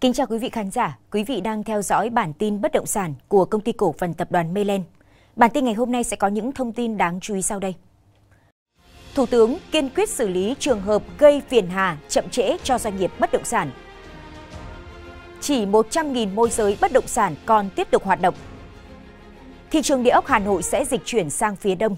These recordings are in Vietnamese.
Kính chào quý vị khán giả, quý vị đang theo dõi bản tin bất động sản của công ty cổ phần tập đoàn Melen. Bản tin ngày hôm nay sẽ có những thông tin đáng chú ý sau đây. Thủ tướng kiên quyết xử lý trường hợp gây phiền hà chậm trễ cho doanh nghiệp bất động sản. Chỉ 100.000 môi giới bất động sản còn tiếp tục hoạt động. Thị trường địa ốc Hà Nội sẽ dịch chuyển sang phía đông.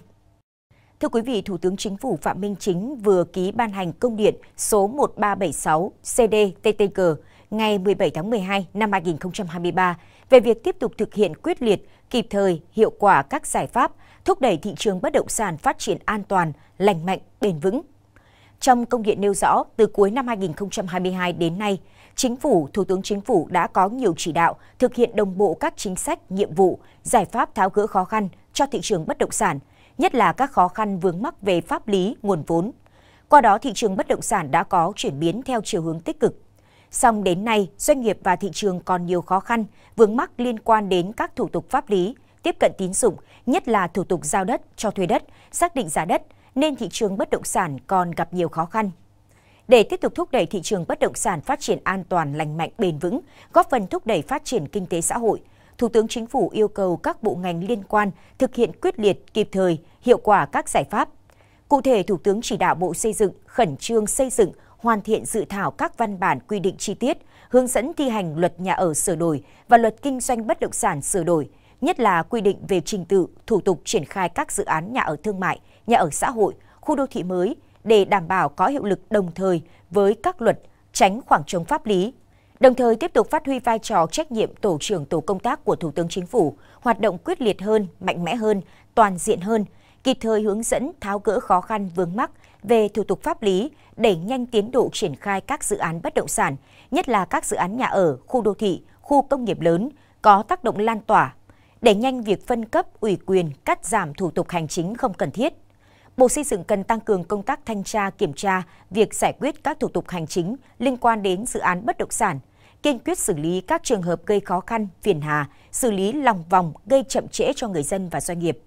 Thưa quý vị, Thủ tướng Chính phủ Phạm Minh Chính vừa ký ban hành công điện số 1376 CDTTG ngày 17 tháng 12 năm 2023 về việc tiếp tục thực hiện quyết liệt, kịp thời, hiệu quả các giải pháp thúc đẩy thị trường bất động sản phát triển an toàn, lành mạnh, bền vững. Trong công điện nêu rõ, từ cuối năm 2022 đến nay, Chính phủ, Thủ tướng Chính phủ đã có nhiều chỉ đạo thực hiện đồng bộ các chính sách, nhiệm vụ, giải pháp tháo gỡ khó khăn cho thị trường bất động sản, nhất là các khó khăn vướng mắc về pháp lý, nguồn vốn. Qua đó, thị trường bất động sản đã có chuyển biến theo chiều hướng tích cực. Song đến nay, doanh nghiệp và thị trường còn nhiều khó khăn, vướng mắc liên quan đến các thủ tục pháp lý, tiếp cận tín dụng, nhất là thủ tục giao đất, cho thuê đất, xác định giá đất, nên thị trường bất động sản còn gặp nhiều khó khăn. Để tiếp tục thúc đẩy thị trường bất động sản phát triển an toàn, lành mạnh, bền vững, góp phần thúc đẩy phát triển kinh tế xã hội, Thủ tướng Chính phủ yêu cầu các bộ ngành liên quan thực hiện quyết liệt, kịp thời, hiệu quả các giải pháp. Cụ thể, Thủ tướng chỉ đạo Bộ Xây dựng khẩn trương xây dựng hoàn thiện dự thảo các văn bản quy định chi tiết, hướng dẫn thi hành luật nhà ở sửa đổi và luật kinh doanh bất động sản sửa đổi, nhất là quy định về trình tự, thủ tục triển khai các dự án nhà ở thương mại, nhà ở xã hội, khu đô thị mới để đảm bảo có hiệu lực đồng thời với các luật, tránh khoảng trống pháp lý. Đồng thời tiếp tục phát huy vai trò trách nhiệm tổ trưởng tổ công tác của Thủ tướng Chính phủ, hoạt động quyết liệt hơn, mạnh mẽ hơn, toàn diện hơn, kịp thời hướng dẫn tháo gỡ khó khăn vướng mắc, về thủ tục pháp lý, đẩy nhanh tiến độ triển khai các dự án bất động sản, nhất là các dự án nhà ở, khu đô thị, khu công nghiệp lớn có tác động lan tỏa, đẩy nhanh việc phân cấp, ủy quyền, cắt giảm thủ tục hành chính không cần thiết. Bộ Xây dựng cần tăng cường công tác thanh tra, kiểm tra việc giải quyết các thủ tục hành chính liên quan đến dự án bất động sản, kiên quyết xử lý các trường hợp gây khó khăn, phiền hà, xử lý lòng vòng gây chậm trễ cho người dân và doanh nghiệp.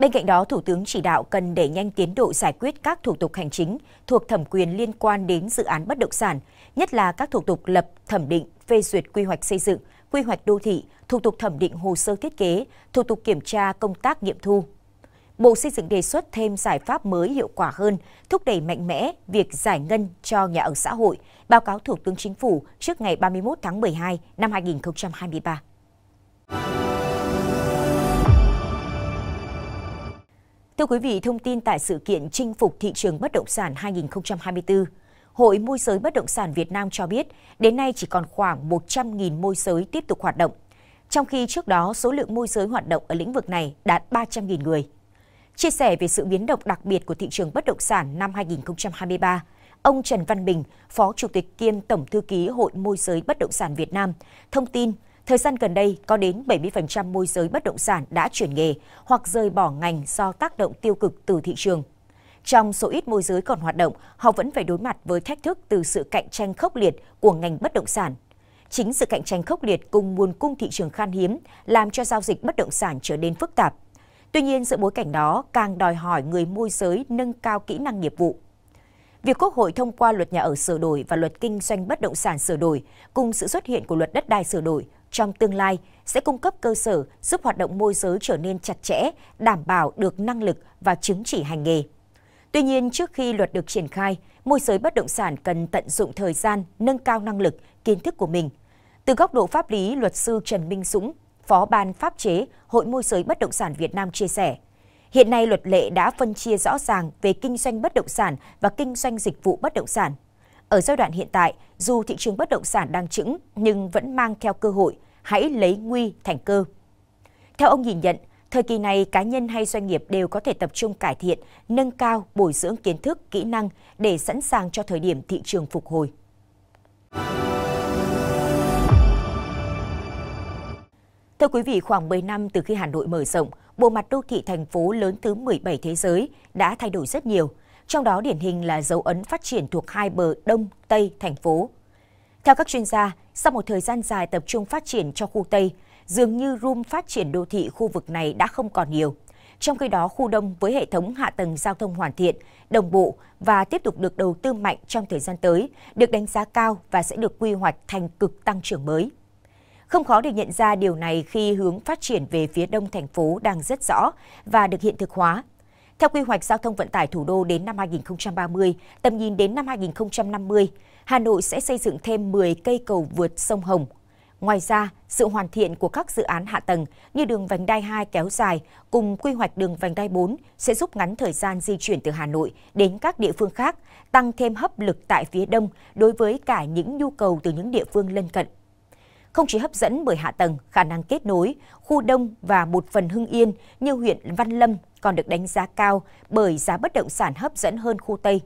Bên cạnh đó, Thủ tướng chỉ đạo cần đẩy nhanh tiến độ giải quyết các thủ tục hành chính thuộc thẩm quyền liên quan đến dự án bất động sản, nhất là các thủ tục lập, thẩm định, phê duyệt quy hoạch xây dựng, quy hoạch đô thị, thủ tục thẩm định hồ sơ thiết kế, thủ tục kiểm tra công tác nghiệm thu. Bộ Xây dựng đề xuất thêm giải pháp mới hiệu quả hơn, thúc đẩy mạnh mẽ việc giải ngân cho nhà ở xã hội, báo cáo Thủ tướng Chính phủ trước ngày 31 tháng 12 năm 2023. Thưa quý vị, thông tin tại sự kiện chinh phục thị trường bất động sản 2024, Hội môi giới bất động sản Việt Nam cho biết, đến nay chỉ còn khoảng 100.000 môi giới tiếp tục hoạt động, trong khi trước đó số lượng môi giới hoạt động ở lĩnh vực này đạt 300.000 người. Chia sẻ về sự biến động đặc biệt của thị trường bất động sản năm 2023, ông Trần Văn Bình, Phó Chủ tịch kiêm Tổng Thư ký Hội Môi giới Bất động sản Việt Nam, thông tin Thời gian gần đây, có đến 70% môi giới bất động sản đã chuyển nghề hoặc rời bỏ ngành do tác động tiêu cực từ thị trường. Trong số ít môi giới còn hoạt động, họ vẫn phải đối mặt với thách thức từ sự cạnh tranh khốc liệt của ngành bất động sản. Chính sự cạnh tranh khốc liệt cùng nguồn cung thị trường khan hiếm làm cho giao dịch bất động sản trở nên phức tạp. Tuy nhiên, sự bối cảnh đó càng đòi hỏi người môi giới nâng cao kỹ năng nghiệp vụ. Việc Quốc hội thông qua luật nhà ở sửa đổi và luật kinh doanh bất động sản sửa đổi cùng sự xuất hiện của luật đất đai sửa đổi trong tương lai sẽ cung cấp cơ sở giúp hoạt động môi giới trở nên chặt chẽ, đảm bảo được năng lực và chứng chỉ hành nghề. Tuy nhiên, trước khi luật được triển khai, môi giới bất động sản cần tận dụng thời gian nâng cao năng lực, kiến thức của mình. Từ góc độ pháp lý, luật sư Trần Minh Dũng, Phó ban pháp chế Hội môi giới bất động sản Việt Nam chia sẻ, hiện nay luật lệ đã phân chia rõ ràng về kinh doanh bất động sản và kinh doanh dịch vụ bất động sản. Ở giai đoạn hiện tại, dù thị trường bất động sản đang chững nhưng vẫn mang theo cơ hội hãy lấy nguy thành cơ. Theo ông nhìn nhận, thời kỳ này cá nhân hay doanh nghiệp đều có thể tập trung cải thiện, nâng cao, bồi dưỡng kiến thức, kỹ năng để sẵn sàng cho thời điểm thị trường phục hồi. Thưa quý vị, khoảng 10 năm từ khi Hà Nội mở rộng, bộ mặt đô thị thành phố lớn thứ 17 thế giới đã thay đổi rất nhiều, trong đó điển hình là dấu ấn phát triển thuộc hai bờ Đông, Tây thành phố. Theo các chuyên gia, sau một thời gian dài tập trung phát triển cho khu Tây, dường như room phát triển đô thị khu vực này đã không còn nhiều. Trong khi đó, khu Đông với hệ thống hạ tầng giao thông hoàn thiện, đồng bộ và tiếp tục được đầu tư mạnh trong thời gian tới, được đánh giá cao và sẽ được quy hoạch thành cực tăng trưởng mới. Không khó để nhận ra điều này khi hướng phát triển về phía đông thành phố đang rất rõ và được hiện thực hóa. Theo quy hoạch giao thông vận tải thủ đô đến năm 2030, tầm nhìn đến năm 2050, Hà Nội sẽ xây dựng thêm 10 cây cầu vượt sông Hồng. Ngoài ra, sự hoàn thiện của các dự án hạ tầng như đường vành đai 2 kéo dài cùng quy hoạch đường vành đai 4 sẽ giúp ngắn thời gian di chuyển từ Hà Nội đến các địa phương khác, tăng thêm hấp lực tại phía đông đối với cả những nhu cầu từ những địa phương lân cận. Không chỉ hấp dẫn bởi hạ tầng, khả năng kết nối, khu đông và một phần hưng yên như huyện Văn Lâm còn được đánh giá cao bởi giá bất động sản hấp dẫn hơn khu Tây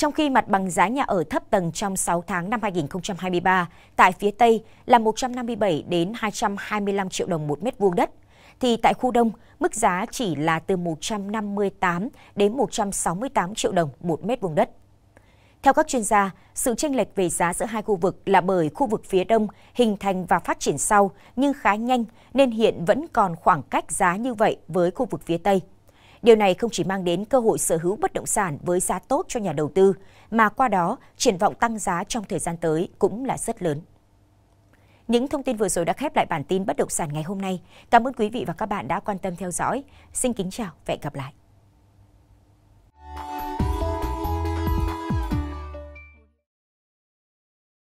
trong khi mặt bằng giá nhà ở thấp tầng trong 6 tháng năm 2023 tại phía Tây là 157 đến 225 triệu đồng một mét vuông đất, thì tại khu Đông, mức giá chỉ là từ 158 đến 168 triệu đồng một mét vuông đất. Theo các chuyên gia, sự chênh lệch về giá giữa hai khu vực là bởi khu vực phía đông hình thành và phát triển sau nhưng khá nhanh nên hiện vẫn còn khoảng cách giá như vậy với khu vực phía tây. Điều này không chỉ mang đến cơ hội sở hữu bất động sản với giá tốt cho nhà đầu tư, mà qua đó triển vọng tăng giá trong thời gian tới cũng là rất lớn. Những thông tin vừa rồi đã khép lại bản tin bất động sản ngày hôm nay. Cảm ơn quý vị và các bạn đã quan tâm theo dõi. Xin kính chào và hẹn gặp lại.